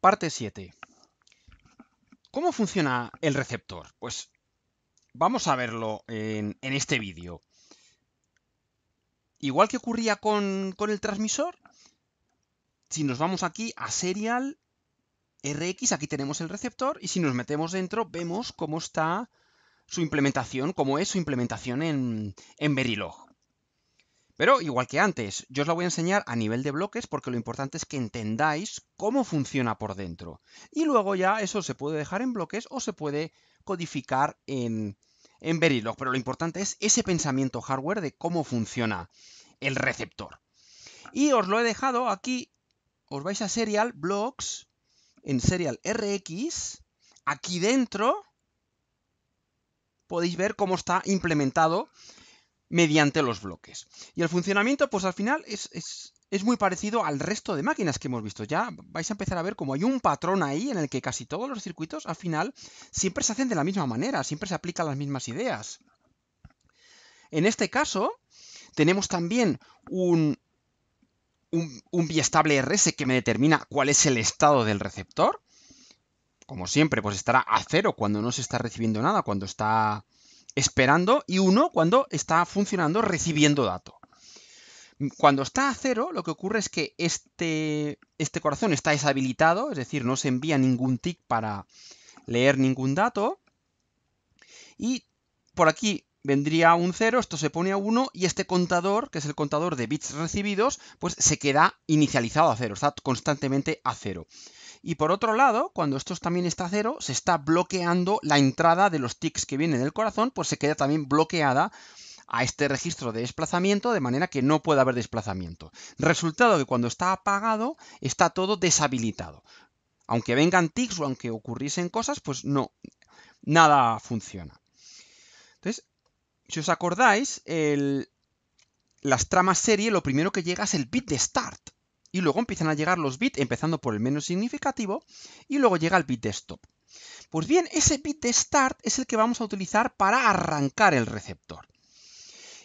Parte 7. ¿Cómo funciona el receptor? Pues vamos a verlo en, este vídeo. Igual que ocurría con, el transmisor, si nos vamos aquí a Serial RX, aquí tenemos el receptor, y si nos metemos dentro vemos cómo está su implementación, cómo es su implementación en, en Verilog. Pero igual que antes, yo os la voy a enseñar a nivel de bloques porque lo importante es que entendáis cómo funciona por dentro. Y luego ya eso se puede dejar en bloques o se puede codificar en, en Verilog, pero lo importante es ese pensamiento hardware de cómo funciona el receptor. Y os lo he dejado aquí, os vais a Serial Blocks, en Serial RX, aquí dentro podéis ver cómo está implementado mediante los bloques. Y el funcionamiento, pues al final es, muy parecido al resto de máquinas que hemos visto. Ya vais a empezar a ver cómo hay un patrón ahí en el que casi todos los circuitos al final siempre se hacen de la misma manera, siempre se aplican las mismas ideas. En este caso, tenemos también un, un, un biestable RS que me determina cuál es el estado del receptor. Como siempre, pues estará a cero cuando no se está recibiendo nada, cuando está esperando y uno cuando está funcionando recibiendo dato. Cuando está a cero, lo que ocurre es que este, este corazón está deshabilitado, es decir, no se envía ningún tick para leer ningún dato. Y por aquí vendría un 0, esto se pone a 1 y este contador, que es el contador de bits recibidos, pues se queda inicializado a 0, está constantemente a 0. Y por otro lado, cuando esto también está a cero, se está bloqueando la entrada de los tics que vienen del corazón, pues se queda también bloqueada a este registro de desplazamiento de manera que no puede haber desplazamiento. Resultado que cuando está apagado está todo deshabilitado. Aunque vengan tics o aunque ocurriesen cosas, pues no, nada funciona. Entonces, si os acordáis, las tramas serie lo primero que llega es el bit de start y luego empiezan a llegar los bits, empezando por el menos significativo, y luego llega el bit de stop. Pues bien, ese bit de start es el que vamos a utilizar para arrancar el receptor.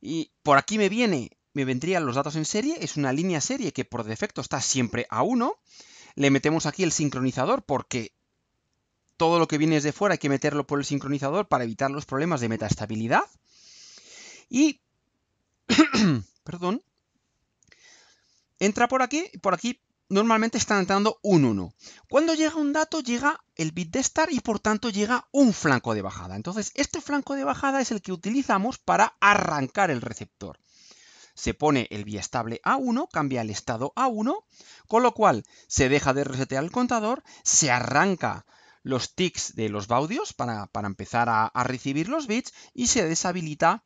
Y por aquí me viene, me vendrían los datos en serie, es una línea serie que por defecto está siempre a 1. Le metemos aquí el sincronizador porque todo lo que viene desde fuera hay que meterlo por el sincronizador para evitar los problemas de metaestabilidad. Y, perdón, entra por aquí, y por aquí normalmente están entrando un 1. Cuando llega un dato, llega el bit de estar y por tanto llega un flanco de bajada. Entonces, este flanco de bajada es el que utilizamos para arrancar el receptor. Se pone el estable a 1, cambia el estado a 1, con lo cual se deja de resetear el contador, se arranca los ticks de los baudios para, empezar a, a recibir los bits y se deshabilita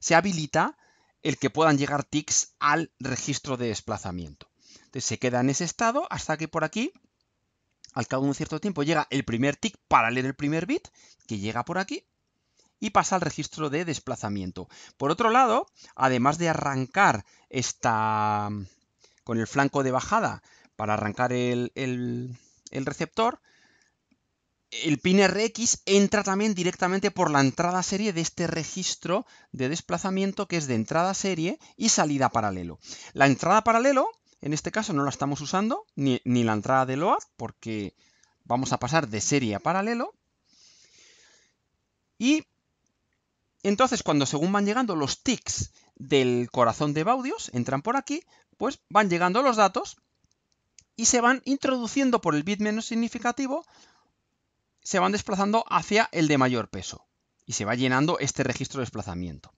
se habilita el que puedan llegar tics al registro de desplazamiento. Entonces se queda en ese estado hasta que por aquí, al cabo de un cierto tiempo, llega el primer tic para leer el primer bit, que llega por aquí, y pasa al registro de desplazamiento. Por otro lado, además de arrancar esta con el flanco de bajada para arrancar el receptor, el pin RX entra también directamente por la entrada serie de este registro de desplazamiento que es de entrada serie y salida paralelo. La entrada paralelo, en este caso no la estamos usando, ni, la entrada de LOAD, porque vamos a pasar de serie a paralelo. Y entonces cuando según van llegando los ticks del corazón de Baudios, entran por aquí, pues van llegando los datos y se van introduciendo por el bit menos significativo se van desplazando hacia el de mayor peso y se va llenando este registro de desplazamiento.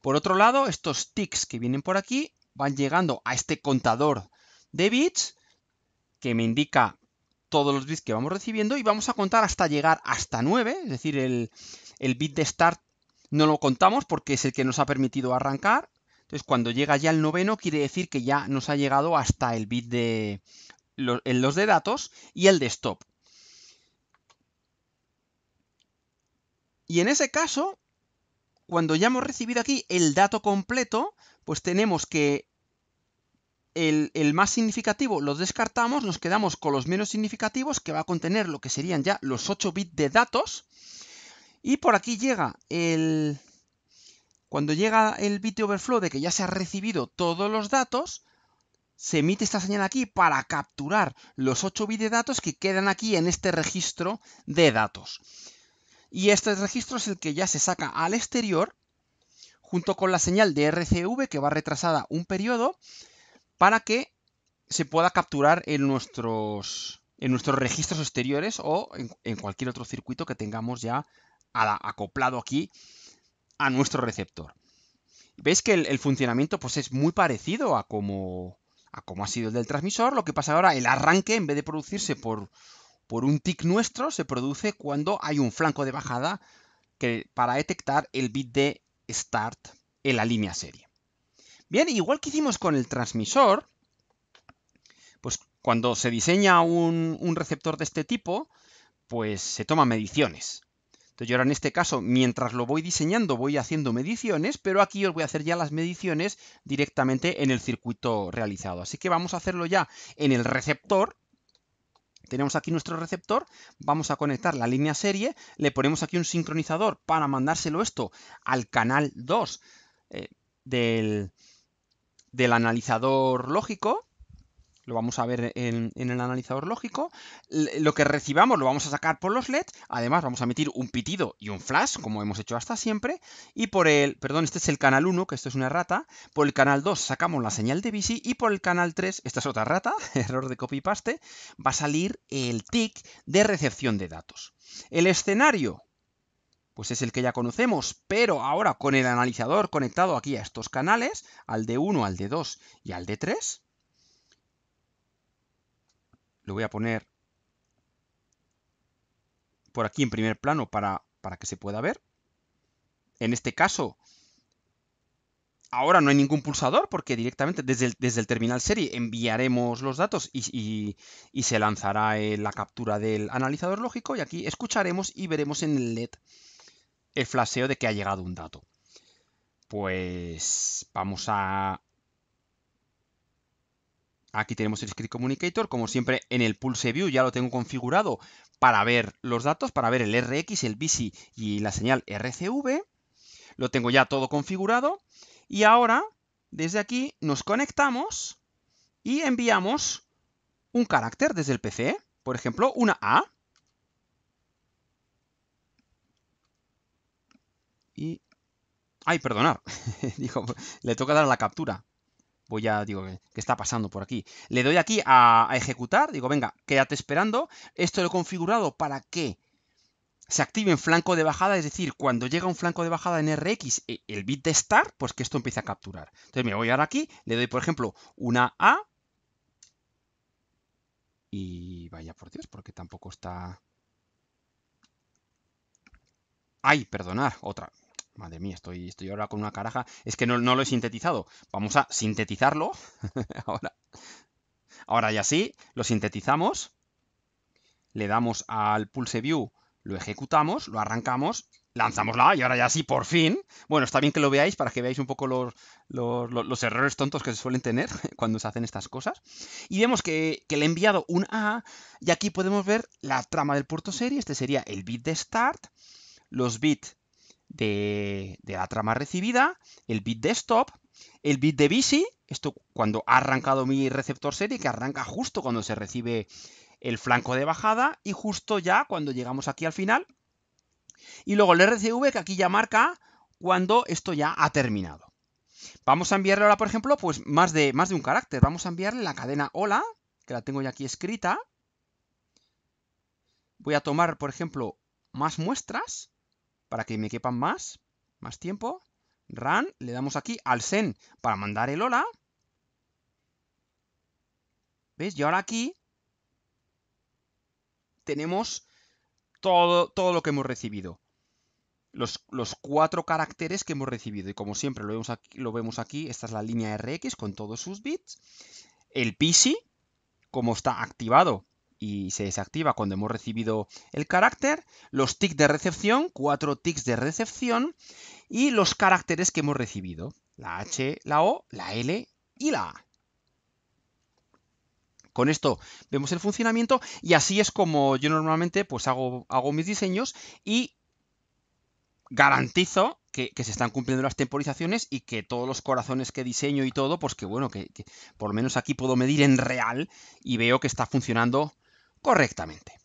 Por otro lado, estos ticks que vienen por aquí van llegando a este contador de bits que me indica todos los bits que vamos recibiendo y vamos a contar hasta llegar hasta 9, es decir, el, bit de start no lo contamos porque es el que nos ha permitido arrancar. Entonces, cuando llega ya el noveno, quiere decir que ya nos ha llegado hasta el bit de los, los de datos y el de stop, Y en ese caso, cuando ya hemos recibido aquí el dato completo, pues tenemos que el, más significativo lo descartamos, nos quedamos con los menos significativos, que va a contener lo que serían ya los 8 bits de datos. Y por aquí llega el... Cuando llega el bit overflow de que ya se ha recibido todos los datos, se emite esta señal aquí para capturar los 8 bits de datos que quedan aquí en este registro de datos. Y este registro es el que ya se saca al exterior junto con la señal de RCV que va retrasada un periodo para que se pueda capturar en nuestros, en nuestros registros exteriores o en, cualquier otro circuito que tengamos ya acoplado aquí a nuestro receptor. Veis que el, funcionamiento pues, es muy parecido a como, a como ha sido el del transmisor, lo que pasa ahora, el arranque, en vez de producirse por por un tic nuestro se produce cuando hay un flanco de bajada que, para detectar el bit de start en la línea serie. Bien, igual que hicimos con el transmisor, pues cuando se diseña un, un receptor de este tipo, pues se toman mediciones. Entonces yo ahora en este caso, mientras lo voy diseñando, voy haciendo mediciones, pero aquí os voy a hacer ya las mediciones directamente en el circuito realizado. Así que vamos a hacerlo ya en el receptor, tenemos aquí nuestro receptor, vamos a conectar la línea serie, le ponemos aquí un sincronizador para mandárselo esto al canal 2 eh, del, del analizador lógico lo vamos a ver en, el analizador lógico. Lo que recibamos lo vamos a sacar por los LED. Además, vamos a emitir un pitido y un flash, como hemos hecho hasta siempre. Y por el, perdón, este es el canal 1, que esto es una rata. Por el canal 2 sacamos la señal de bici. Y por el canal 3, esta es otra rata, error de copy paste, va a salir el tick de recepción de datos. El escenario, pues es el que ya conocemos, pero ahora con el analizador conectado aquí a estos canales, al de 1 al de 2 y al de 3 lo voy a poner por aquí en primer plano para, que se pueda ver. En este caso, ahora no hay ningún pulsador porque directamente desde el, desde el terminal serie enviaremos los datos y, y se lanzará eh, la captura del analizador lógico y aquí escucharemos y veremos en el LED el flaseo de que ha llegado un dato. Pues vamos a Aquí tenemos el Script Communicator, como siempre en el Pulse View ya lo tengo configurado para ver los datos, para ver el RX, el BC y la señal RCV. Lo tengo ya todo configurado y ahora desde aquí nos conectamos y enviamos un carácter desde el PC, por ejemplo una A. Y... ¡Ay, perdonad, le toca dar la captura voy a, digo, eh, ¿qué está pasando por aquí? Le doy aquí a, ejecutar, digo, venga, quédate esperando, esto lo he configurado para que se active en flanco de bajada, es decir, cuando llega un flanco de bajada en RX, e, el bit de start, pues que esto empiece a capturar. Entonces me voy ahora aquí, le doy, por ejemplo, una A, y vaya por Dios, porque tampoco está... Ay, perdonar, otra. Madre mía, estoy, estoy ahora con una caraja. Es que no, no lo he sintetizado. Vamos a sintetizarlo. ahora. Ahora ya sí, lo sintetizamos. Le damos al Pulse View, lo ejecutamos, lo arrancamos, lanzamos la y ahora ya sí, por fin. Bueno, está bien que lo veáis para que veáis un poco los, errores tontos que se suelen tener cuando se hacen estas cosas. Y vemos que, que le he enviado un A y aquí podemos ver la trama del puerto serie. Este sería el bit de start, los bits de, la trama recibida, el bit de stop, el bit de busy, esto cuando ha arrancado mi receptor serie, que arranca justo cuando se recibe el flanco de bajada y justo ya cuando llegamos aquí al final. Y luego el RCV que aquí ya marca cuando esto ya ha terminado. Vamos a enviarle ahora, por ejemplo, pues más de, más de un carácter. Vamos a enviarle la cadena hola, que la tengo ya aquí escrita. Voy a tomar, por ejemplo, más muestras para que me quepan más, más tiempo. Run, le damos aquí al send, para mandar el hola. ¿Ves? Y ahora aquí tenemos todo, todo lo que hemos recibido. Los, cuatro caracteres que hemos recibido. Y como siempre lo vemos, aquí, lo vemos aquí, esta es la línea RX con todos sus bits. El PC, como está activado, y se desactiva cuando hemos recibido el carácter, los tics de recepción, cuatro tics de recepción y los caracteres que hemos recibido, la H, la O, la L y la A. Con esto vemos el funcionamiento y así es como yo normalmente pues hago, hago mis diseños y garantizo que, se están cumpliendo las temporizaciones y que todos los corazones que diseño y todo, pues que bueno, que, por lo menos aquí puedo medir en real y veo que está funcionando correctamente.